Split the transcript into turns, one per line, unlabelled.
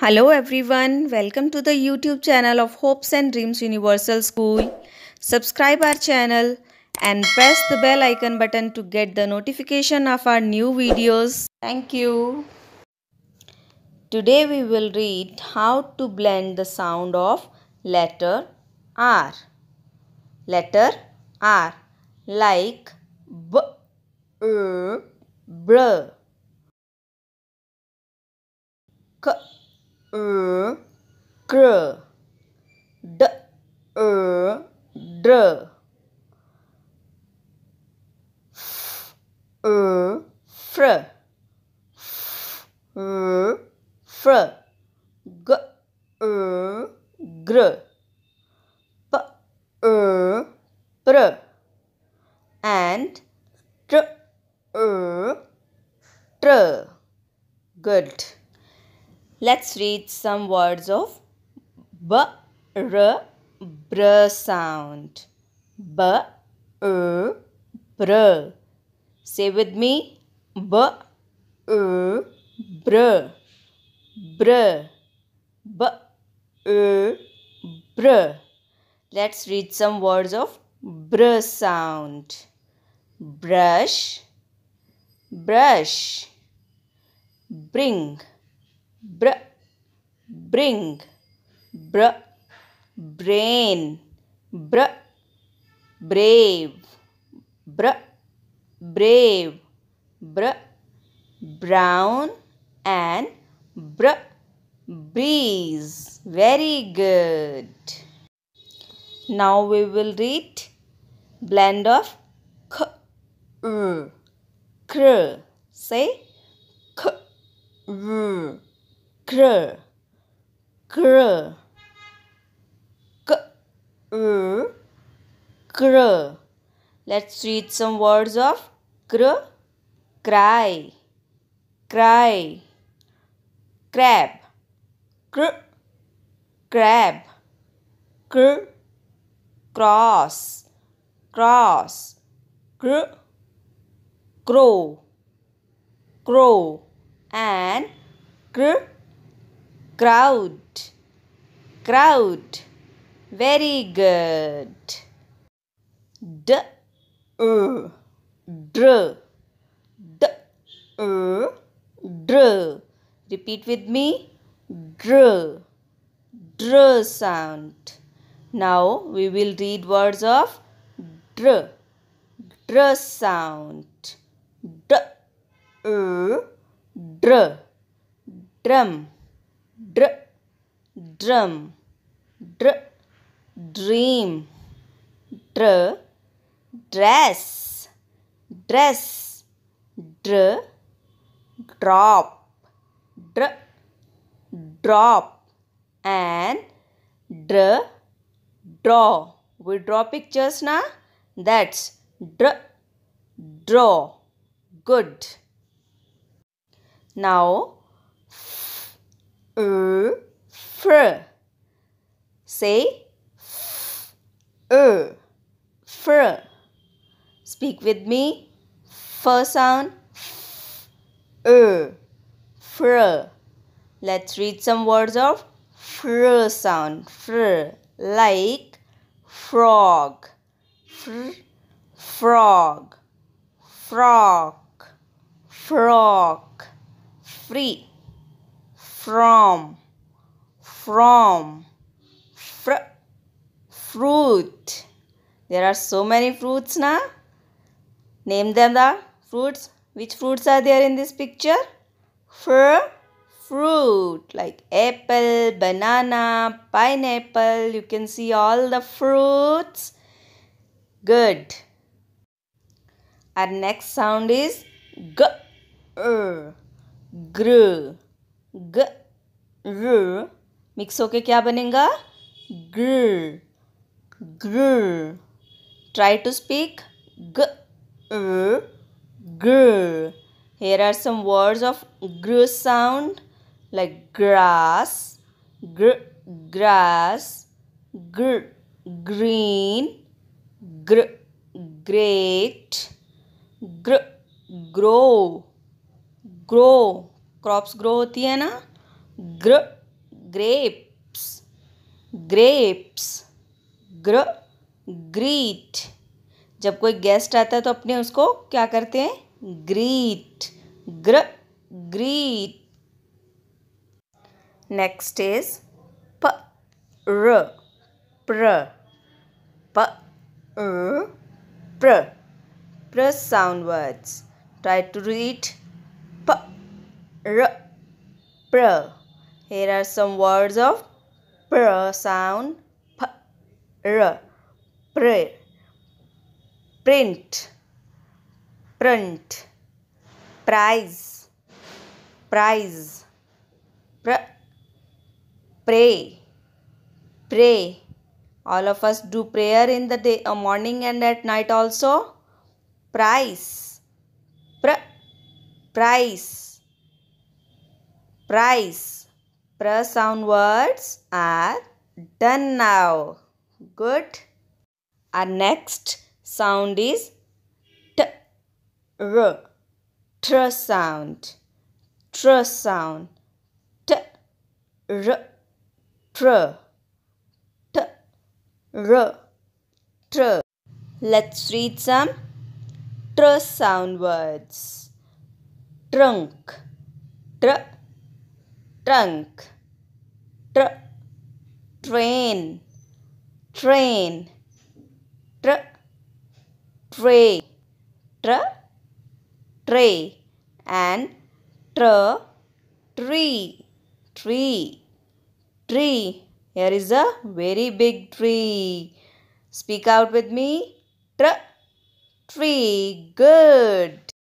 Hello everyone, welcome to the YouTube channel of Hopes and Dreams Universal School. Subscribe our channel and press the bell icon button to get the notification of our new videos. Thank you. Today we will read how to blend the sound of letter R. Letter R like br br, k, er, gr, d, er, dr, f, er, fr, f, er, fr, g, er, gr, p, er, pr, and tr, er, tr. Good. Let's read some words of b, r, br sound. B, r, br. Say with me. B, r, br. Br. B, r, br. Let's read some words of br sound. Brush, brush, bring br bring br brain br brave br brave br brown and br breeze very good now we will read blend of k r kr say k r cr, cr, cr, cr. Let's read some words of cr, cry, cry, crab, cr, crab, cr, cross, cross, cr, crow, crow, and cr crowd crowd very good D, dr d, dr repeat with me dr dr sound now we will read words of dr dr sound D, dr drum dr drum dr dream dr dress dress dr drop dr drop and dr draw we draw pictures na that's dr draw good now er, fr. Say f, fr. Speak with me. Fur sound. F, fr. Let's read some words of fr sound. Fr like frog. Fr, frog. Frog. Frog. Free from from fr fruit there are so many fruits na name them the fruits which fruits are there in this picture fr fruit like apple banana pineapple you can see all the fruits good our next sound is g er, gr ग र mix होके क्या बनेगा ग्र ग्र try to speak ग ग्र here are some words of ग्र sound like grass ग्र ग्रास ग्र ग्रीन ग्र ग्रेट ग्र ग्रो, ग्रो क्रॉप्स ग्रो होती है ना ग्र ग्रेप्स ग्रेप्स ग्र ग्रीट जब कोई गेस्ट आता है तो अपने उसको क्या करते हैं ग्रीट ग्र ग्रीट नेक्स्ट इज प र प्र प र प्र प्र sound words try to read प r, pr. Here are some words of pr sound. P, r, pr, print, print, prize, prize, pr, pray, pray. All of us do prayer in the day, uh, morning and at night also. Price, pr, price price. Pra sound words are done now. Good. Our next sound is t, r, tr sound. Tr sound. T, r, tr. T, r, tr. Let's read some tr sound words. Trunk. Tr trunk tr train train tr tray tr tray and tr tree tree tree here is a very big tree speak out with me tr tree good